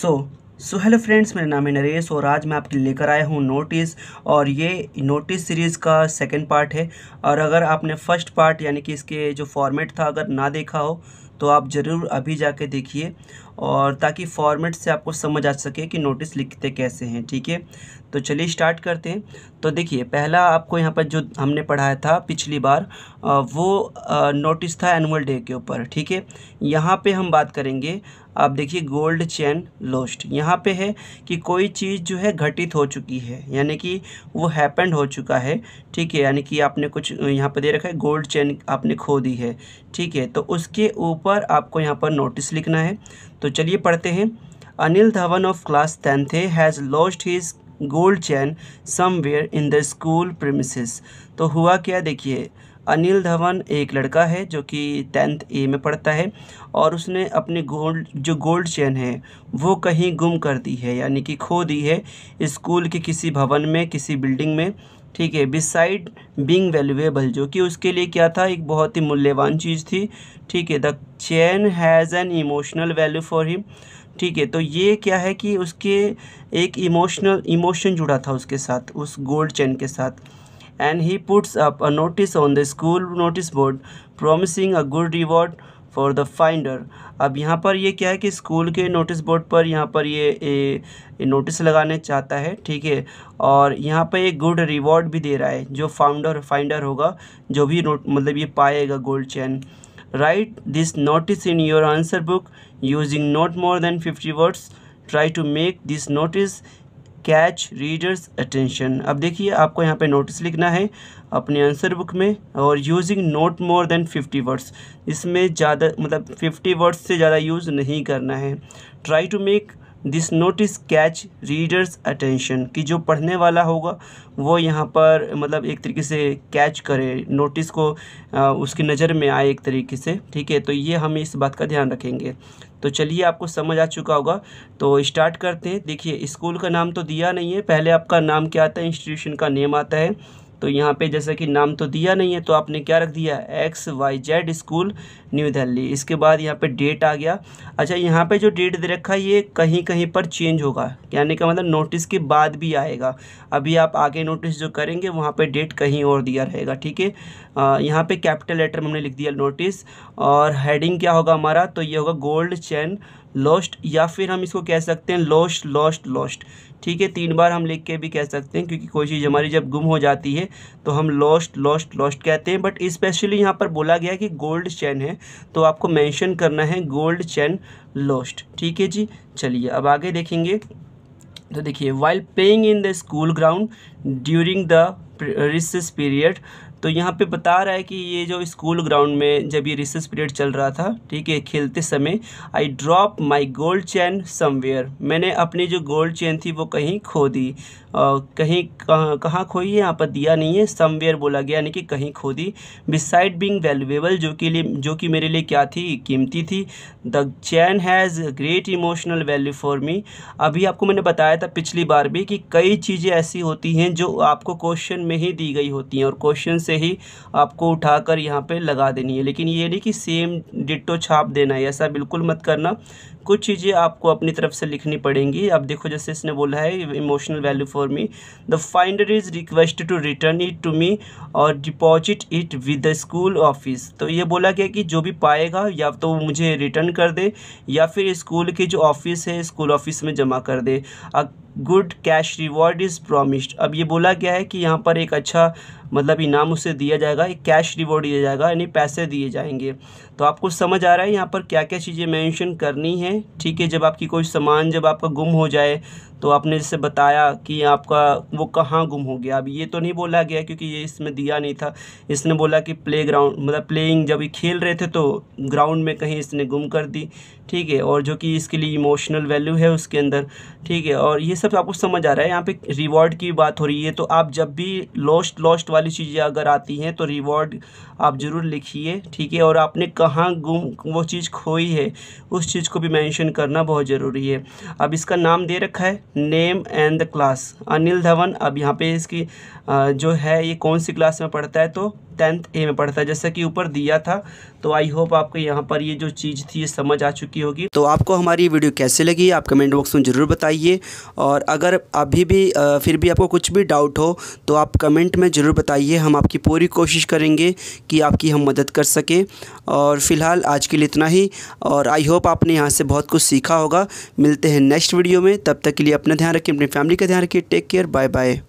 सो so hello friends मेरा नाम है नरेश और आज मैं आपके लेकर आया हूँ नोटिस और ये नोटिस सीरीज़ का सेकंड पार्ट है और अगर आपने फर्स्ट पार्ट यानी कि इसके जो फॉर्मेट था अगर ना देखा हो तो आप ज़रूर अभी जाके देखिए और ताकि फॉर्मेट से आपको समझ आ सके कि नोटिस लिखते कैसे हैं ठीक है तो चलिए स्टार्ट करते हैं तो देखिए पहला आपको यहाँ पर जो हमने पढ़ाया था पिछली बार वो नोटिस था एनुअल डे के ऊपर ठीक है यहाँ पे हम बात करेंगे आप देखिए गोल्ड चैन लोस्ट यहाँ पे है कि कोई चीज़ जो है घटित हो चुकी है यानी कि वो हैपेंड हो चुका है ठीक है यानी कि आपने कुछ यहाँ पर दे रखा है गोल्ड चैन आपने खो दी है ठीक है तो उसके ऊपर ऊपर आपको यहाँ पर नोटिस लिखना है तो चलिए पढ़ते हैं Anil Dhawan of class tenth has lost his gold chain somewhere in the school premises तो हुआ क्या देखिए अनिल धवन एक लड़का है जो कि टेंथ ए में पढ़ता है और उसने अपनी गोल्ड जो गोल्ड चैन है वो कहीं गुम कर दी है यानी कि खो दी है स्कूल के किसी भवन में किसी बिल्डिंग में ठीक है बिसाइड बींग वैल्यूएबल जो कि उसके लिए क्या था एक बहुत ही मूल्यवान चीज़ थी ठीक है the chain has an emotional value for him ठीक है तो ये क्या है कि उसके एक इमोशनल इमोशन जुड़ा था उसके साथ उस गोल्ड चैन के साथ and he puts up a notice on the school notice board promising a good reward for the finder अब यहाँ पर ये क्या है कि स्कूल के नोटिस बोर्ड पर यहाँ पर ये ए, ए नोटिस लगाने चाहता है ठीक है और यहाँ पर एक गुड रिवॉर्ड भी दे रहा है जो फाउंडर फाइंडर होगा जो भी नोट मतलब ये पाएगा gold chain write this notice in your answer book using not more than fifty words try to make this notice catch readers attention अब देखिए आपको यहाँ पे नोटिस लिखना है अपने आंसर बुक में और using not more than fifty words इसमें ज़्यादा मतलब फिफ्टी वर्ड्स से ज़्यादा यूज़ नहीं करना है try to make this notice catch readers attention कि जो पढ़ने वाला होगा वो यहाँ पर मतलब एक तरीके से कैच करे नोटिस को आ, उसकी नज़र में आए एक तरीके से ठीक है तो ये हम इस बात का ध्यान रखेंगे तो चलिए आपको समझ आ चुका होगा तो स्टार्ट करते हैं देखिए स्कूल का नाम तो दिया नहीं है पहले आपका नाम क्या आता है इंस्टीट्यूशन का नेम आता है तो यहाँ पे जैसा कि नाम तो दिया नहीं है तो आपने क्या रख दिया X Y Z school New Delhi इसके बाद यहाँ पे डेट आ गया अच्छा यहाँ पे जो डेट दे रखा है ये कहीं कहीं पर चेंज होगा कहने का मतलब नोटिस के बाद भी आएगा अभी आप आगे नोटिस जो करेंगे वहाँ पर डेट कहीं और दिया रहेगा ठीक है यहाँ पर कैपिटल लेटर में हमने लिख दिया नोटिस और हेडिंग क्या होगा हमारा तो ये होगा गोल्ड चैन लॉस्ट या फिर हम इसको कह सकते हैं लॉस्ट लॉस्ट लॉस्ट ठीक है तीन बार हम लिख के भी कह सकते हैं क्योंकि कोई चीज़ हमारी जब गुम हो जाती है तो हम लॉस्ट लॉस्ट लॉस्ट कहते हैं बट स्पेशली यहाँ पर बोला गया कि गोल्ड चैन है तो आपको मैंशन करना है गोल्ड चैन लॉस्ट ठीक है जी चलिए अब आगे देखेंगे तो देखिए while playing in the school ground during the recess period तो यहाँ पे बता रहा है कि ये जो स्कूल ग्राउंड में जब ये रिसर्च पीरियड चल रहा था ठीक है खेलते समय I drop my gold chain somewhere मैंने अपनी जो गोल्ड चैन थी वो कहीं खो दी आ, कहीं कहाँ कहाँ खोई है यहाँ पर दिया नहीं है समवेयर बोला गया यानी कि कहीं खो दी बिसाइड बिंग वैल्यूएबल जो कि लिए जो कि मेरे लिए क्या थी कीमती थी the chain has great emotional value for me अभी आपको मैंने बताया था पिछली बार भी कि कई चीज़ें ऐसी होती हैं जो आपको क्वेश्चन में ही दी गई होती हैं और क्वेश्चन से ही आपको उठाकर यहाँ पे लगा देनी है लेकिन ये नहीं कि सेम डिटो छाप देना है ऐसा बिल्कुल मत करना कुछ चीज़ें आपको अपनी तरफ से लिखनी पड़ेंगी अब देखो जैसे इसने बोला है emotional value for me the finder is request to return it to me और deposit it with the school office तो ये बोला गया कि जो भी पाएगा या तो वो मुझे रिटर्न कर दे या फिर स्कूल की जो ऑफिस है स्कूल ऑफिस में जमा कर दे a good cash reward is promised अब ये बोला गया है कि यहाँ पर एक अच्छा मतलब इनाम उसे दिया जाएगा एक कैश रिवॉर्ड दिया जाएगा यानी पैसे दिए जाएंगे तो आपको समझ आ रहा है यहाँ पर क्या क्या चीज़ें मेंशन करनी है है ठीक है जब आपकी कोई सामान जब आपका गुम हो जाए तो आपने जैसे बताया कि आपका वो कहाँ गुम हो गया अब ये तो नहीं बोला गया क्योंकि ये इसमें दिया नहीं था इसने बोला कि प्ले ग्राउंड मतलब प्लेइंग जब ये खेल रहे थे तो ग्राउंड में कहीं इसने गुम कर दी ठीक है और जो कि इसके लिए इमोशनल वैल्यू है उसके अंदर ठीक है और ये सब आपको समझ आ रहा है यहाँ पे रिवॉर्ड की बात हो रही है तो आप जब भी लॉस्ट लॉस्ट वाली चीज़ें अगर आती हैं तो रिवॉर्ड आप ज़रूर लिखिए ठीक है और आपने कहाँ गुम वो चीज़ खोई है उस चीज़ को भी मैं मेंशन करना बहुत ज़रूरी है अब इसका नाम दे रखा है name and the class Anil Dhawan अब यहाँ पे इसकी जो है ये कौन सी क्लास में पढ़ता है तो टेंथ ए में पढ़ता है जैसा कि ऊपर दिया था तो आई होप आपको यहाँ पर ये जो चीज़ थी ये समझ आ चुकी होगी तो आपको हमारी वीडियो कैसे लगी आप कमेंट बॉक्स में ज़रूर बताइए और अगर अभी भी फिर भी आपको कुछ भी डाउट हो तो आप कमेंट में ज़रूर बताइए हम आपकी पूरी कोशिश करेंगे कि आपकी हम मदद कर सकें और फ़िलहाल आज के लिए इतना ही और आई होप आपने यहाँ से बहुत बहुत कुछ सीखा होगा मिलते हैं नेक्स्ट वीडियो में तब तक के लिए अपना ध्यान रखिए अपनी फैमिली का ध्यान रखिए टेक केयर बाय बाय